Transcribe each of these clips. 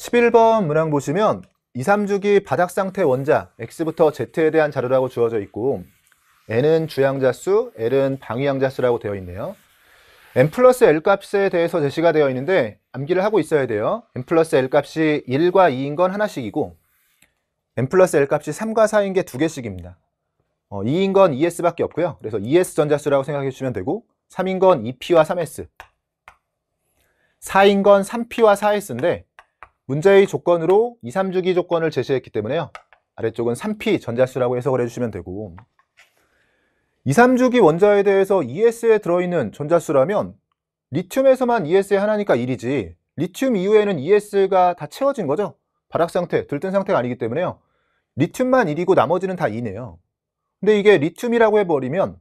11번 문항 보시면 2, 3주기 바닥 상태 원자 X부터 Z에 대한 자료라고 주어져 있고 N은 주양자 수, L은 방위양자 수라고 되어 있네요. N 플러스 L 값에 대해서 제시가 되어 있는데 암기를 하고 있어야 돼요. N 플러스 L 값이 1과 2인 건 하나씩이고 N 플러스 L 값이 3과 4인 게 두 개씩입니다. 어, 2인 건 ES밖에 없고요. 그래서 ES 전자수라고 생각해 주시면 되고 3인 건 2P와 3S 4인 건 3P와 4S인데 문제의 조건으로 2, 3주기 조건을 제시했기 때문에요. 아래쪽은 3P 전자수라고 해석을 해주시면 되고 2, 3주기 원자에 대해서 ES에 들어있는 전자수라면 리튬에서만 ES에 하나니까 1이지 리튬 이후에는 ES가 다 채워진 거죠. 발악 상태, 들뜬 상태가 아니기 때문에요. 리튬만 1이고 나머지는 다 2네요. 근데 이게 리튬이라고 해버리면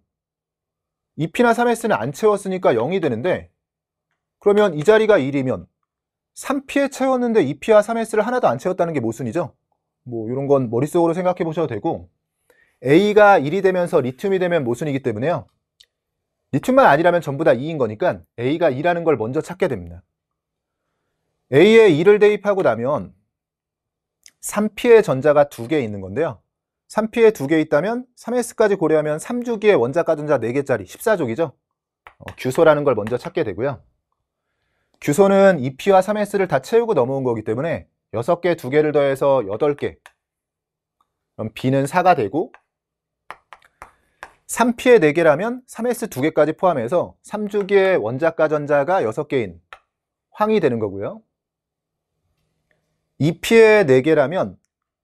2P나 3S는 안 채웠으니까 0이 되는데 그러면 이 자리가 1이면 3피에 채웠는데 2피와 3S를 하나도 안 채웠다는 게 모순이죠. 뭐 이런 건 머릿속으로 생각해 보셔도 되고 A가 1이 되면서 리튬이 되면 모순이기 때문에요. 리튬만 아니라면 전부 다 2인 거니까 A가 2라는 걸 먼저 찾게 됩니다. A에 2를 대입하고 나면 3P의 전자가 2개 있는 건데요. 3P에 2개 있다면 3S까지 고려하면 3주기의 원자가 전자 4개짜리 14족이죠. 어, 규소라는 걸 먼저 찾게 되고요. 규소는 2P와 3S를 다 채우고 넘어온 거기 때문에 6개, 2개를 더해서 8개 그럼 B는 4가 되고 3 p 에 4개라면 3S 2개까지 포함해서 3주기의 원자가 전자가 6개인 황이 되는 거고요 2 p 에 4개라면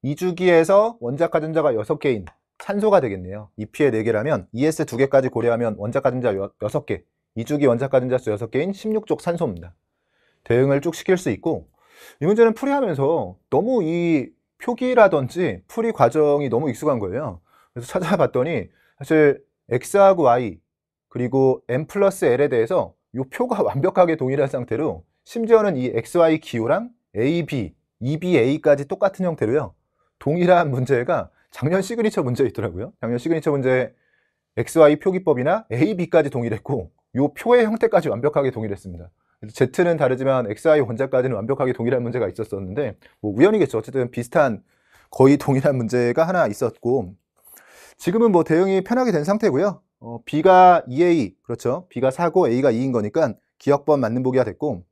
2주기에서 원자가 전자가 6개인 산소가 되겠네요 2 p 에 4개라면 ES 2개까지 고려하면 원자가 전자 6개 2주기 원자가 전자수 6개인 16족 산소입니다 대응을 쭉 시킬 수 있고 이 문제는 풀이하면서 너무 이 표기라든지 풀이 과정이 너무 익숙한 거예요. 그래서 찾아봤더니 사실 x하고 y 그리고 m 플러스 l에 대해서 이 표가 완벽하게 동일한 상태로 심지어는 이 xy 기호랑 ab, eba까지 똑같은 형태로요. 동일한 문제가 작년 시그니처 문제에 있더라고요. 작년 시그니처 문제 XY 표기법이나 AB까지 동일했고 이 표의 형태까지 완벽하게 동일했습니다. Z는 다르지만 XI 원자까지는 완벽하게 동일한 문제가 있었었는데 뭐 우연이겠죠. 어쨌든 비슷한 거의 동일한 문제가 하나 있었고 지금은 뭐 대응이 편하게 된 상태고요. 어, B가 2A, 그렇죠. B가 4고 A가 2인 거니까 기억번 맞는 보기가 됐고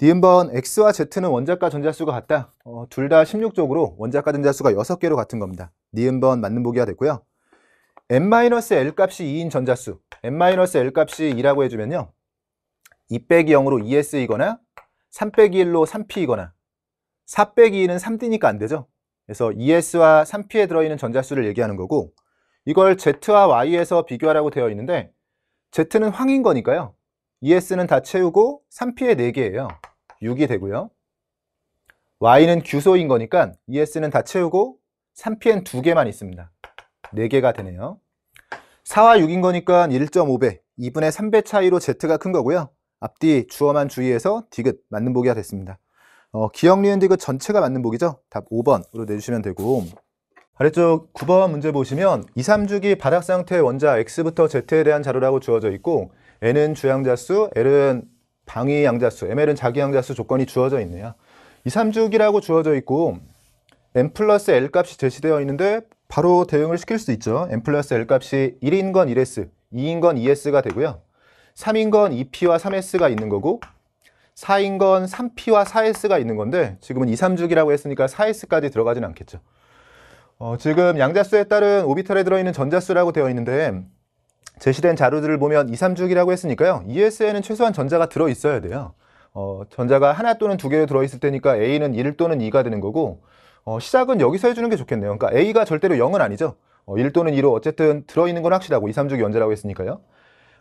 니은번 X와 Z는 원자과 전자수가 같다. 어, 둘다 16쪽으로 원자과 전자수가 6개로 같은 겁니다. 니은번 맞는 보기가 됐고요. m l 값이 2인 전자수, m l 값이 2라고 해주면요. 2 빼기 0으로 2S이거나 e 3 빼기 1로 3P이거나 4 빼기 2는 3D니까 안 되죠. 그래서 2S와 e 3P에 들어있는 전자수를 얘기하는 거고 이걸 Z와 Y에서 비교하라고 되어 있는데 Z는 황인 거니까요. e s 는다 채우고 3 p 에 4개예요. 6이 되고요. Y는 규소인 거니까 e s 는다 채우고 3P엔 2개만 있습니다. 4개가 되네요. 4와 6인 거니까 1.5배, 2분의 3배 차이로 Z가 큰 거고요. 앞뒤 주어만 주의해서 디귿 맞는 보기가 됐습니다. 어, 기억, 리은, 디귿 전체가 맞는 보기죠. 답 5번으로 내주시면 되고 아래쪽 9번 문제 보시면 2, 3주기 바닥 상태의 원자 X부터 Z에 대한 자료라고 주어져 있고 N은 주양자수, L은 방위 양자수, ML은 자기 양자수 조건이 주어져 있네요. 2, 3주기라고 주어져 있고 M 플러스 L 값이 제시되어 있는데 바로 대응을 시킬 수 있죠. M 플러스 L 값이 1인 건 1S, 2인 건 2S가 되고요. 3인 건 2P와 3S가 있는 거고 4인 건 3P와 4S가 있는 건데 지금은 2, 3주기라고 했으니까 4S까지 들어가진 않겠죠. 어, 지금 양자수에 따른 오비털에 들어있는 전자수라고 되어 있는데 제시된 자료들을 보면 2, 3주기라고 했으니까요. ES에는 최소한 전자가 들어있어야 돼요. 어, 전자가 하나 또는 두 개로 들어있을 테니까 A는 1 또는 2가 되는 거고 어, 시작은 여기서 해주는 게 좋겠네요. 그러니까 A가 절대로 0은 아니죠. 어, 1 또는 2로 어쨌든 들어있는 건 확실하고 2, 3주기 연자라고 했으니까요.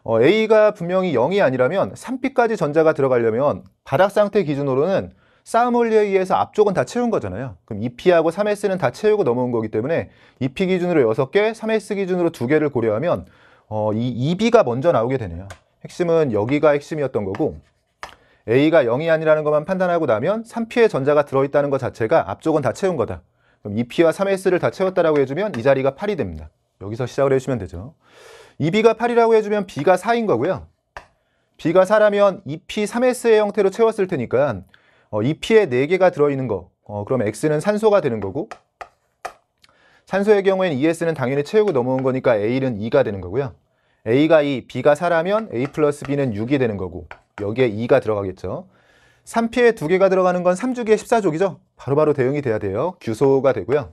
어, A가 분명히 0이 아니라면 3B까지 전자가 들어가려면 바닥 상태 기준으로는 싸움을리에 의해서 앞쪽은 다 채운 거잖아요. 그럼 2P하고 3S는 다 채우고 넘어온 거기 때문에 2P 기준으로 6개, 3S 기준으로 2개를 고려하면 어, 이 2B가 먼저 나오게 되네요. 핵심은 여기가 핵심이었던 거고 A가 0이 아니라는 것만 판단하고 나면 3 p 에 전자가 들어있다는 것 자체가 앞쪽은 다 채운 거다. 그럼 2P와 3S를 다 채웠다라고 해주면 이 자리가 8이 됩니다. 여기서 시작을 해주시면 되죠. 2 b가 8이라고 해주면 b가 4인 거고요. b가 4라면 2p 3s의 형태로 채웠을 테니까 어, 2p에 4개가 들어있는 거 어, 그럼 x는 산소가 되는 거고 산소의 경우엔 ES는 당연히 채우고 넘어온 거니까 A는 2가 되는 거고요. A가 2, B가 4라면 A 플러스 B는 6이 되는 거고 여기에 2가 들어가겠죠. 3P에 2개가 들어가는 건 3주기에 14족이죠. 바로바로 바로 대응이 돼야 돼요. 규소가 되고요.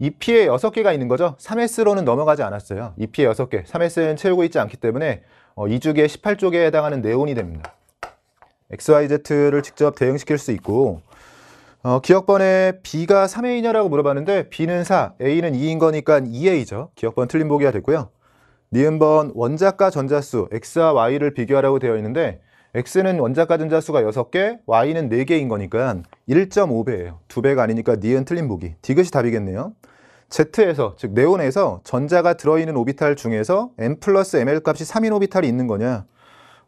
이피에 6개가 있는 거죠. 3S로는 넘어가지 않았어요. 이피에 6개, 3S는 채우고 있지 않기 때문에 어, 2주기에 18쪽에 해당하는 네온이 됩니다. XYZ를 직접 대응시킬 수 있고 어, 기억번에 B가 3A냐라고 물어봤는데 B는 4, A는 2인 거니까 2A죠. 기억번 틀린 보기가 됐고요. 니은번 원자가 전자수 X와 Y를 비교하라고 되어 있는데 X는 원자가 전자수가 6개, Y는 4개인 거니까 1.5배예요. 2배가 아니니까 니은 틀린 보기. 디귿이 답이겠네요. Z에서 즉 네온에서 전자가 들어있는 오비탈 중에서 n 플러스 ml 값이 3인 오비탈이 있는 거냐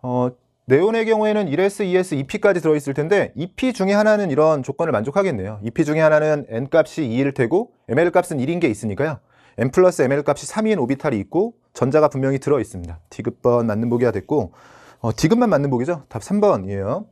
어, 네온의 경우에는 1s, 2s, 2p까지 들어있을 텐데 2p 중에 하나는 이런 조건을 만족하겠네요 2p 중에 하나는 n 값이 2일 테고 ml 값은 1인 게 있으니까요 n 플러스 ml 값이 3인 오비탈이 있고 전자가 분명히 들어있습니다 디귿번 맞는 보기가 됐고 어, 디귿만 맞는 보기죠 답 3번이에요